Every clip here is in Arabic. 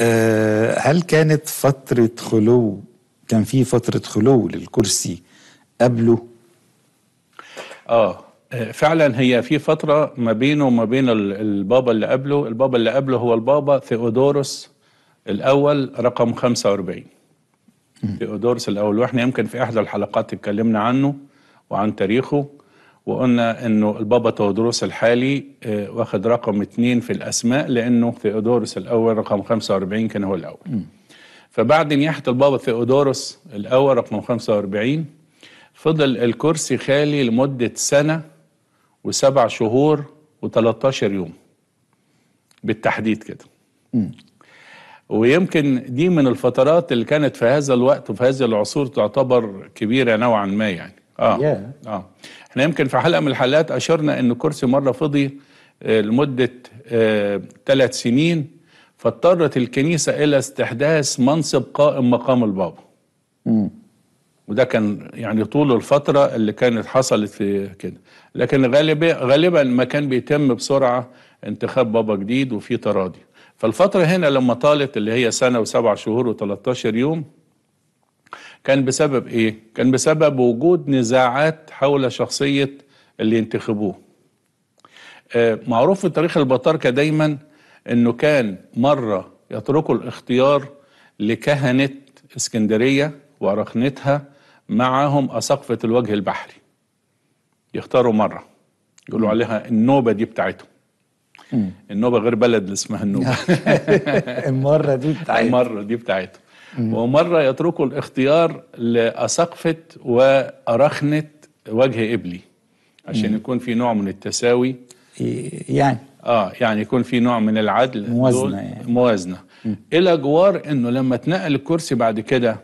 آه، هل كانت فترة خلو كان في فترة خلو للكرسي قبله؟ اه فعلا هي في فترة ما بينه وما بين البابا اللي قبله، البابا اللي قبله هو البابا ثيودوروس الأول رقم 45 ثيودوروس الأول واحنا يمكن في إحدى الحلقات اتكلمنا عنه وعن تاريخه وقلنا انه البابا تودروس الحالي آه، واخد رقم اثنين في الاسماء لانه ثيودوروس الاول رقم 45 كان هو الاول. م. فبعد نياحه البابا ثيودوروس الاول رقم 45 فضل الكرسي خالي لمده سنه وسبع شهور و13 يوم. بالتحديد كده. ويمكن دي من الفترات اللي كانت في هذا الوقت وفي هذه العصور تعتبر كبيره نوعا ما يعني. اه اه احنا يمكن في حلقه من الحلقات اشرنا ان كرسي مره فضي آه، لمده ثلاث آه، سنين فاضطرت الكنيسه الى استحداث منصب قائم مقام البابا وده كان يعني طول الفترة اللي كانت حصلت في كده لكن غالبا غالبا ما كان بيتم بسرعة انتخاب بابا جديد وفي تراضي فالفترة هنا لما طالت اللي هي سنة وسبع شهور و13 يوم كان بسبب ايه؟ كان بسبب وجود نزاعات حول شخصية اللي ينتخبوه آه، معروف في تاريخ البطاركة دايما انه كان مرة يتركوا الاختيار لكهنة اسكندرية ورخنتها معهم أسقفة الوجه البحري يختاروا مرة يقولوا عليها النوبة دي بتاعتهم النوبة غير بلد اللي اسمها النوبة المرة دي بتاعتهم المرة دي بتاعتهم ومرة يتركوا الاختيار لأسقفة وأرخنة وجه إبلي عشان يكون في نوع من التساوي إيه، يعني اه يعني يكون في نوع من العدل موازنة يعني. موازنة مم. إلى جوار إنه لما اتنقل الكرسي بعد كده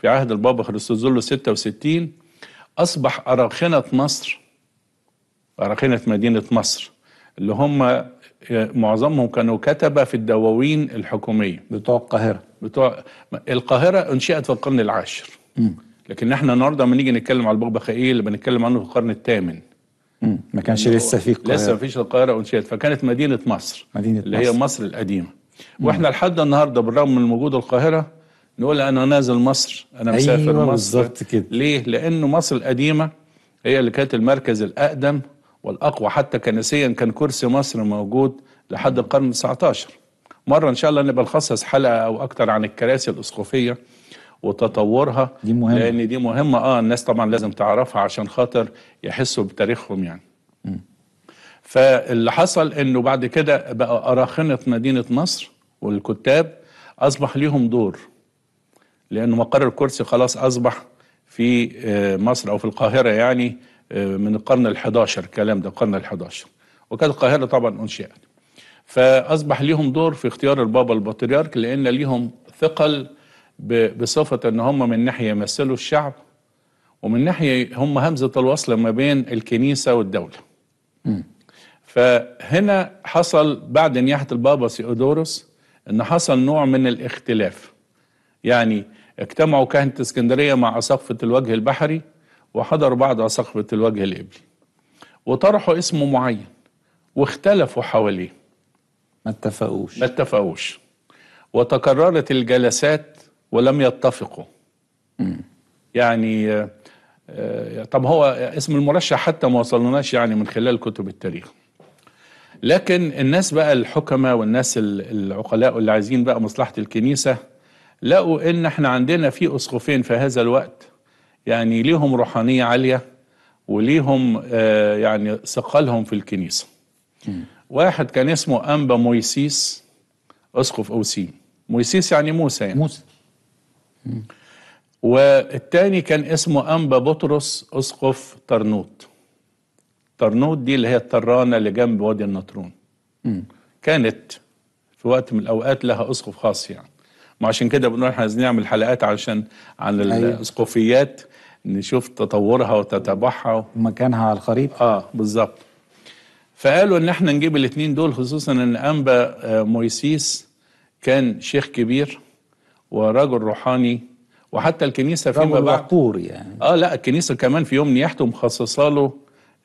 في عهد البابا ظله 66 أصبح أراخنة مصر أراخنة مدينة مصر اللي هم معظمهم كانوا كتبة في الدواوين الحكومية بتوع القاهرة بتوع القاهرة انشئت في القرن العاشر م. لكن احنا النهارده لما نيجي نتكلم على البغبغائية اللي بنتكلم عنه في القرن الثامن ما كانش لسه في القاهرة لسه ما فيش القاهرة انشئت فكانت مدينة مصر مدينة اللي مصر. هي مصر القديمة واحنا لحد النهارده بالرغم من وجود القاهرة نقول انا نازل مصر انا مسافر أيوة مصر بالظبط كده ليه؟ لانه مصر القديمة هي اللي كانت المركز الاقدم والأقوى حتى كنسيا كان كرسي مصر موجود لحد القرن 19 مرة إن شاء الله نبقى نخصص حلقة أو أكتر عن الكراسي الأسقفية وتطورها دي مهمة. لأن دي مهمة آه الناس طبعا لازم تعرفها عشان خاطر يحسوا بتاريخهم يعني م. فاللي حصل انه بعد كده بقى اراخنه مدينه مصر والكتاب اصبح ليهم دور لانه مقر الكرسي خلاص اصبح في آه، مصر او في القاهره يعني آه، من القرن ال11 الكلام ده القرن ال11 وكانت القاهرة طبعا أنشئت فأصبح ليهم دور في اختيار البابا البطريرك لأن ليهم ثقل بصفة أن هم من ناحية يمثلوا الشعب ومن ناحية هم همزة الوصل ما بين الكنيسة والدولة م. فهنا حصل بعد نياحة البابا سيودوروس أن حصل نوع من الاختلاف يعني اجتمعوا كهنة اسكندرية مع اسقفه الوجه البحري وحضر بعض عساقفة الوجه الإبلي وطرحوا اسم معين واختلفوا حواليه ما اتفقوش ما اتفقوش وتكررت الجلسات ولم يتفقوا م. يعني آه، آه، طب هو اسم المرشح حتى ما وصلناش يعني من خلال كتب التاريخ لكن الناس بقى الحكماء والناس العقلاء واللي عايزين بقى مصلحة الكنيسة لقوا ان احنا عندنا في اسقفين في هذا الوقت يعني ليهم روحانية عالية وليهم آه، يعني ثقلهم في الكنيسة واحد كان اسمه أنبا مويسيس أسقف أوسين مويسيس يعني موسى يعني موسى والتاني كان اسمه أنبا بطرس أسقف طرنوط طرنوط دي اللي هي الطرانة اللي جنب وادي النطرون كانت في وقت من الأوقات لها أسقف خاص يعني ما عشان كده بنقول احنا عايزين نعمل حلقات عشان عن أيوة. الاسقفيات نشوف تطورها وتتابعها ومكانها على الخريطة اه بالظبط فقالوا ان احنا نجيب الاثنين دول خصوصا ان انبا آه، مويسيس كان شيخ كبير ورجل روحاني وحتى الكنيسة فيما بعد يعني اه لا الكنيسة كمان في يوم نياحته مخصصة له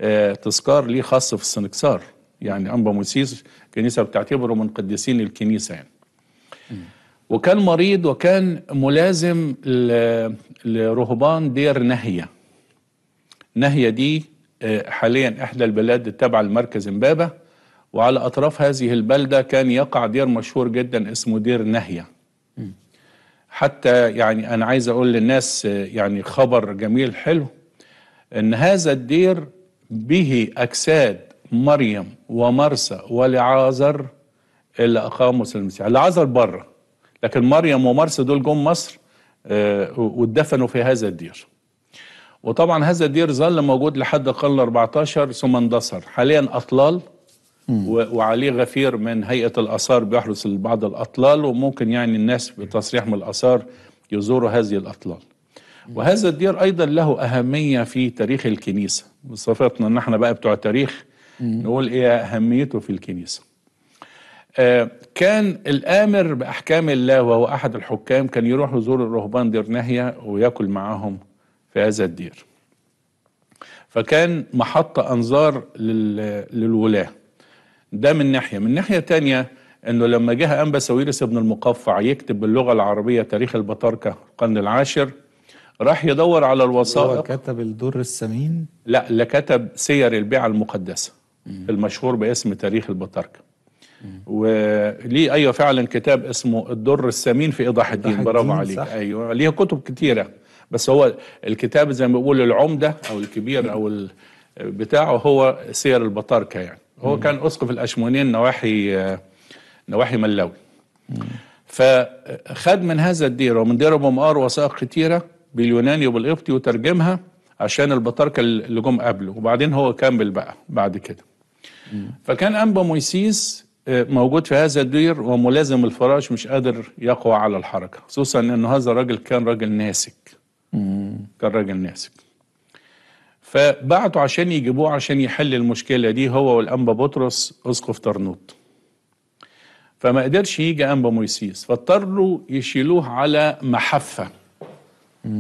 آه تذكار ليه خاص في السنكسار يعني انبا مويسيس الكنيسة بتعتبره من قديسين الكنيسة يعني م. وكان مريض وكان ملازم لرهبان دير نهية نهية دي آه، حاليا إحدى البلاد التابعة لمركز إمبابة وعلى أطراف هذه البلدة كان يقع دير مشهور جدا اسمه دير نهية حتى يعني أنا عايز أقول للناس آه، يعني خبر جميل حلو إن هذا الدير به أجساد مريم ومرسى ولعازر اللي أقاموا سلم المسيح العازر بره لكن مريم ومرس دول جم مصر آه، واتدفنوا في هذا الدير وطبعا هذا الدير ظل موجود لحد القرن 14 ثم اندثر حاليا أطلال وعليه غفير من هيئة الآثار بيحرس بعض الأطلال وممكن يعني الناس بتصريح من الآثار يزوروا هذه الأطلال وهذا الدير أيضا له أهمية في تاريخ الكنيسة بصفتنا أن احنا بقى بتوع تاريخ نقول إيه أهميته في الكنيسة آه، كان الآمر بأحكام الله وهو أحد الحكام كان يروح يزور الرهبان دير ناهية ويأكل معاهم في هذا الدير فكان محطة أنظار للولاة ده من ناحية من ناحية تانية أنه لما جه أنبا ابن المقفع يكتب باللغة العربية تاريخ البطاركة القرن العاشر راح يدور على الوثائق هو كتب الدر السمين لا اللي كتب سير البيعة المقدسة المشهور باسم تاريخ البطاركة وليه ايوه فعلا كتاب اسمه الدر الثمين في ايضاح الدين برافو عليك صح. ايوه ليه كتب كتيره بس هو الكتاب زي ما بيقول العمده او الكبير او بتاعه هو سير البطاركه يعني هو كان اسقف الاشمونين نواحي نواحي ملاوي فخد من هذا الدير ومن دير ابو مقار وثائق كتيره باليوناني وبالقبطي وترجمها عشان البطاركه اللي جم قبله وبعدين هو كمل بقى بعد كده فكان انبا مويسيس موجود في هذا الدير وملازم الفراش مش قادر يقوى على الحركة خصوصا أن هذا الراجل كان راجل ناسك مم. كان راجل ناسك فبعتوا عشان يجيبوه عشان يحل المشكلة دي هو والأنبا بطرس أسقف طرنوط فما قدرش يجي أنبا مويسيس فاضطروا يشيلوه على محفة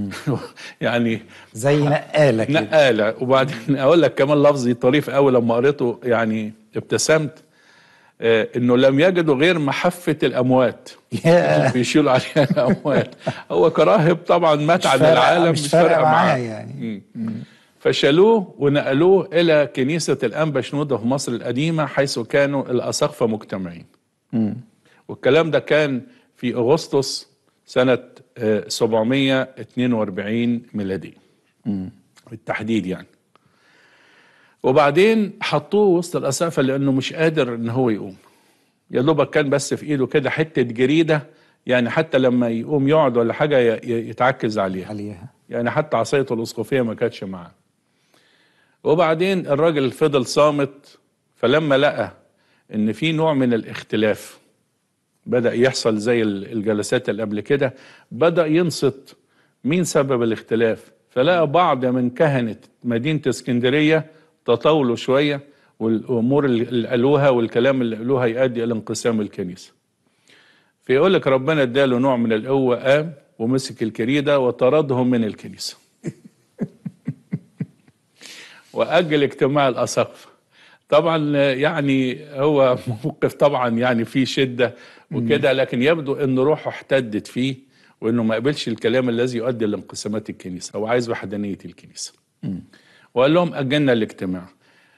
يعني زي نقالة كده نقالة وبعدين أقول لك كمان لفظي طريف قوي لما قريته يعني ابتسمت آه، انه لم يجدوا غير محفه الاموات بيشيلوا عليها الاموات هو كراهب طبعا مات عن العالم مش فارقه معاه يعني فشالوه ونقلوه الى كنيسه الانبا شنوده في مصر القديمه حيث كانوا الاساقفه مجتمعين والكلام ده كان في اغسطس سنه 742 آه، ميلادي بالتحديد يعني وبعدين حطوه وسط الأسافة لأنه مش قادر إن هو يقوم يا دوبك كان بس في إيده كده حتة جريدة يعني حتى لما يقوم يقعد ولا حاجة يتعكز عليها عليها يعني حتى عصايته الأسقفية ما كانتش معاه وبعدين الراجل فضل صامت فلما لقى إن في نوع من الاختلاف بدأ يحصل زي الجلسات اللي قبل كده بدأ ينصت مين سبب الاختلاف فلقى بعض من كهنة مدينة اسكندرية تطاولوا شويه والامور اللي قالوها والكلام اللي قالوه هيؤدي الى انقسام الكنيسه. فيقول لك ربنا اداله نوع من القوه قام ومسك الكريده وطردهم من الكنيسه. واجل اجتماع الأسقف طبعا يعني هو موقف طبعا يعني فيه شده وكده لكن يبدو ان روحه احتدت فيه وانه ما قبلش الكلام الذي يؤدي لانقسامات الكنيسه هو عايز وحدانيه الكنيسه. وقال لهم أجلنا الاجتماع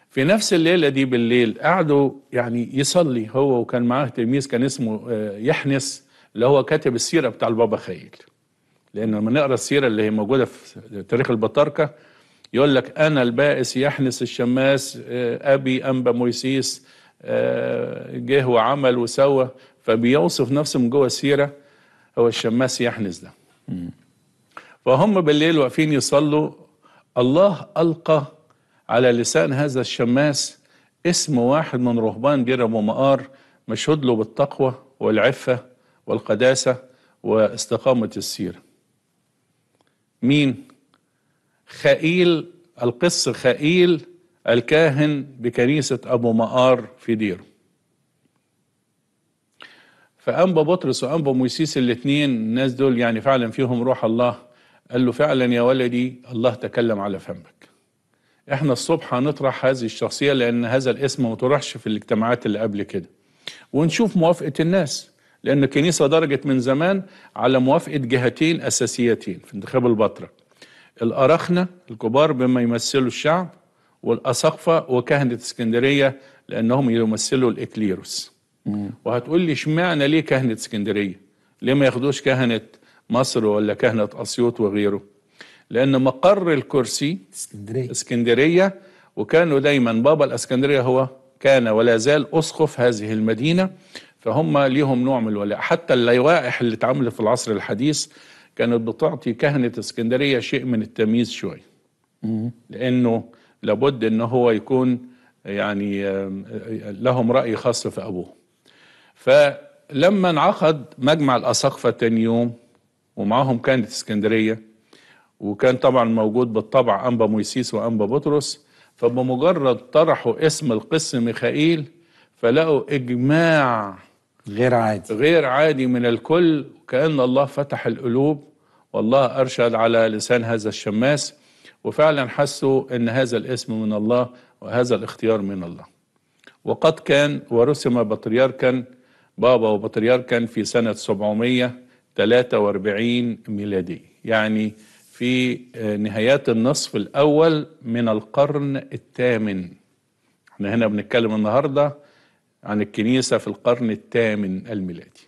في نفس الليلة دي بالليل قعدوا يعني يصلي هو وكان معاه تلميذ كان اسمه آه، يحنس اللي هو كاتب السيرة بتاع البابا خيل لأن لما نقرأ السيرة اللي هي موجودة في تاريخ البطاركة يقول لك أنا البائس يحنس الشماس آه، أبي أنبا مويسيس آه، جه وعمل وسوى فبيوصف نفسه من جوه السيرة هو الشماس يحنس ده فهم بالليل واقفين يصلوا الله ألقى على لسان هذا الشماس اسم واحد من رهبان جرم ومقار مشهود له بالتقوى والعفة والقداسة واستقامة السيرة مين؟ خائيل القس خائيل الكاهن بكنيسة أبو مقار في ديره فأنبا بطرس وأنبا موسيس الاثنين الناس دول يعني فعلا فيهم روح الله قال له فعلا يا ولدي الله تكلم على فمك احنا الصبح هنطرح هذه الشخصية لأن هذا الاسم ما طرحش في الاجتماعات اللي قبل كده ونشوف موافقة الناس لأن الكنيسة درجت من زمان على موافقة جهتين أساسيتين في انتخاب البطرك الأراخنة الكبار بما يمثلوا الشعب والأسقفة وكهنة اسكندرية لأنهم يمثلوا الإكليروس وهتقول لي اشمعنى ليه كهنة اسكندرية ليه ما ياخدوش كهنة مصر ولا كهنة أسيوط وغيره لأن مقر الكرسي اسكندرية, اسكندرية وكانوا دايما بابا الاسكندرية هو كان ولا زال أسقف هذه المدينة فهم ليهم نوع من الولاء حتى اللوائح اللي اتعملت في العصر الحديث كانت بتعطي كهنة اسكندرية شيء من التمييز شوية لأنه لابد أنه هو يكون يعني لهم رأي خاص في أبوه فلما انعقد مجمع الأساقفة تاني يوم ومعاهم كانت اسكندرية وكان طبعا موجود بالطبع أنبا مويسيس وأنبا بطرس فبمجرد طرحوا اسم القسم ميخائيل فلقوا إجماع غير عادي غير عادي من الكل كأن الله فتح القلوب والله أرشد على لسان هذا الشماس وفعلا حسوا أن هذا الاسم من الله وهذا الاختيار من الله وقد كان ورسم بطريركا بابا وبطريركا في سنة 700 43 ميلادي يعني في آه، نهايات النصف الأول من القرن الثامن احنا هنا بنتكلم النهاردة عن الكنيسة في القرن الثامن الميلادي